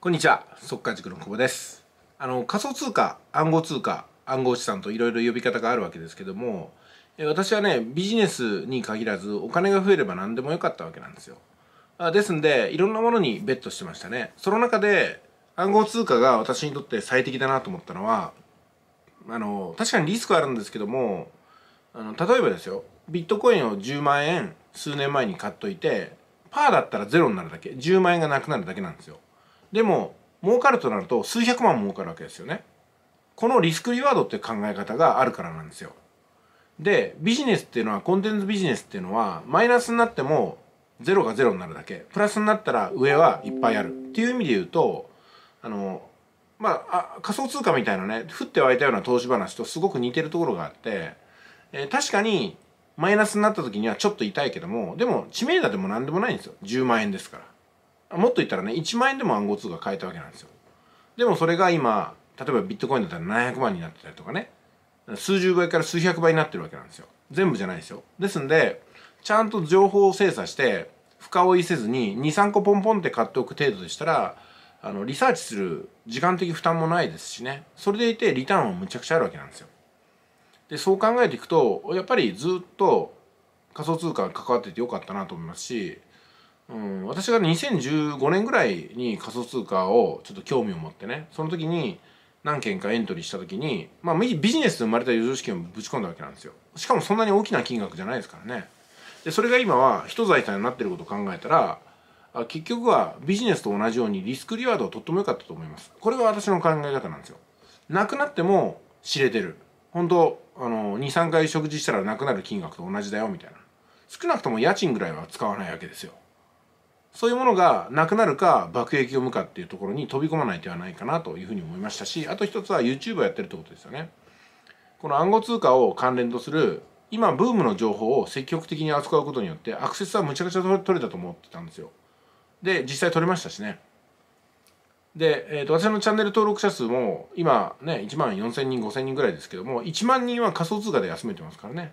こんにちは速稼塾の久保ですあの仮想通貨暗号通貨暗号資産といろいろ呼び方があるわけですけども私はねビジネスに限らずお金が増えれば何でもよかったわけなんですよですんでいろんなものにベットしてましたねその中で暗号通貨が私にとって最適だなと思ったのはあの確かにリスクはあるんですけどもあの例えばですよビットコインを10万円数年前に買っといてパーだったらゼロになるだけ10万円がなくなるだけなんですよでも儲かるとなると数百万儲かるわけですよねこのリスクリワードって考え方があるからなんですよでビジネスっていうのはコンテンツビジネスっていうのはマイナスになってもゼロがゼロになるだけプラスになったら上はいっぱいあるっていう意味で言うとあのまああ仮想通貨みたいなね降って湧いたような投資話とすごく似てるところがあって、えー、確かにマイナスになった時にはちょっと痛いけどもでも知名度でも何でもないんですよ10万円ですからもっと言ったらね1万円でも暗号通貨買えたわけなんですよでもそれが今例えばビットコインだったら700万になってたりとかね数十倍から数百倍になってるわけなんですよ全部じゃないですよですんでちゃんと情報を精査して深追いせずに23個ポンポンって買っておく程度でしたらあのリサーチする時間的負担もないですしねそれでいてリターンはむちゃくちゃあるわけなんですよでそう考えていくとやっぱりずっと仮想通貨に関わっててよかったなと思いますしうん、私が2015年ぐらいに仮想通貨をちょっと興味を持ってねその時に何件かエントリーした時に、まあ、ビジネスで生まれた余剰資金をぶち込んだわけなんですよしかもそんなに大きな金額じゃないですからねでそれが今は人財産になってることを考えたら結局はビジネスと同じようにリスクリワードをとっても良かったと思いますこれが私の考え方なんですよなくなっても知れてる本当あの23回食事したらなくなる金額と同じだよみたいな少なくとも家賃ぐらいは使わないわけですよそういうものがなくなるか爆撃を生むかっていうところに飛び込まない手はないかなというふうに思いましたしあと一つは YouTube をやってるってことですよねこの暗号通貨を関連とする今ブームの情報を積極的に扱うことによってアクセスはむちゃくちゃ取れたと思ってたんですよで実際取れましたしねで、えーと、私のチャンネル登録者数も今ね1万4000人5000人ぐらいですけども1万人は仮想通貨で休めてますからね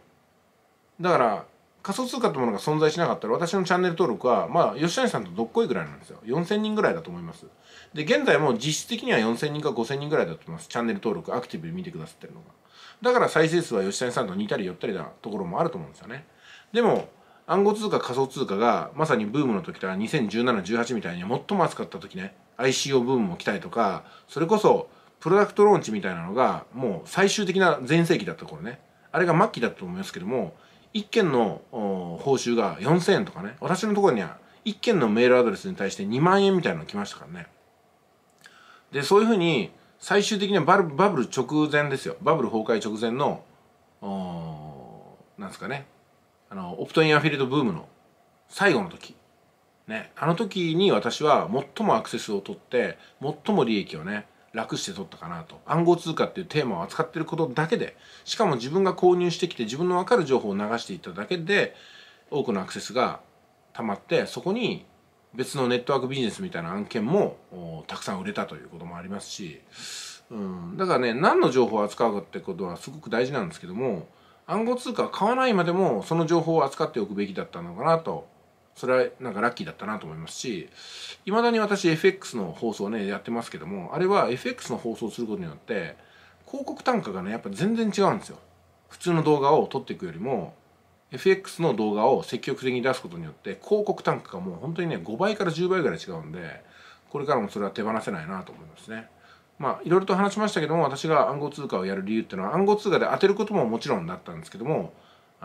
だから仮想通貨というものが存在しなかったら私のチャンネル登録はまあ吉谷さんとどっこいぐらいなんですよ4000人ぐらいだと思いますで現在も実質的には4000人か5000人ぐらいだと思いますチャンネル登録アクティブで見てくださってるのがだから再生数は吉谷さんと似たり寄ったりなところもあると思うんですよねでも暗号通貨仮想通貨がまさにブームの時から201718みたいに最も暑かった時ね ICO ブームも来たりとかそれこそプロダクトローンチみたいなのがもう最終的な全盛期だった頃ねあれが末期だったと思いますけども1件の報酬が4000円とかね私のところには1件のメールアドレスに対して2万円みたいなの来ましたからねでそういうふうに最終的にはバブバブル直前ですよバブル崩壊直前のなんですかねあのオプトインアフィリエイトブームの最後の時ねあの時に私は最もアクセスを取って最も利益をね楽して取ったかなと暗号通貨っていうテーマを扱ってることだけでしかも自分が購入してきて自分の分かる情報を流していっただけで多くのアクセスが溜まってそこに別のネットワークビジネスみたいな案件もたくさん売れたということもありますし、うん、だからね何の情報を扱うかってことはすごく大事なんですけども暗号通貨買わないまでもその情報を扱っておくべきだったのかなとそれはなんかラッキーだったなと思いますし、いまだに私 FX の放送ね、やってますけども、あれは FX の放送することによって、広告単価がね、やっぱ全然違うんですよ。普通の動画を撮っていくよりも、FX の動画を積極的に出すことによって、広告単価がもう本当にね、5倍から10倍ぐらい違うんで、これからもそれは手放せないなと思いますね。まあ、いろいろと話しましたけども、私が暗号通貨をやる理由っていうのは、暗号通貨で当てることももちろんだったんですけども、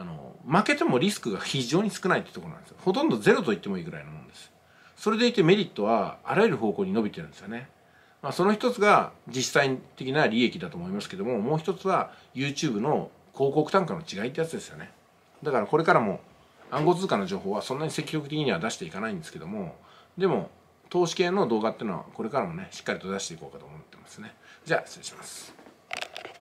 あの負けてもリスクが非常に少ないってところなんですよほとんどゼロと言ってもいいぐらいのもんですそれでいてメリットはあらゆる方向に伸びてるんですよね、まあ、その一つが実際的な利益だと思いますけどももう一つは YouTube の広告単価の違いってやつですよねだからこれからも暗号通貨の情報はそんなに積極的には出していかないんですけどもでも投資系の動画っていうのはこれからもねしっかりと出していこうかと思ってますねじゃあ失礼します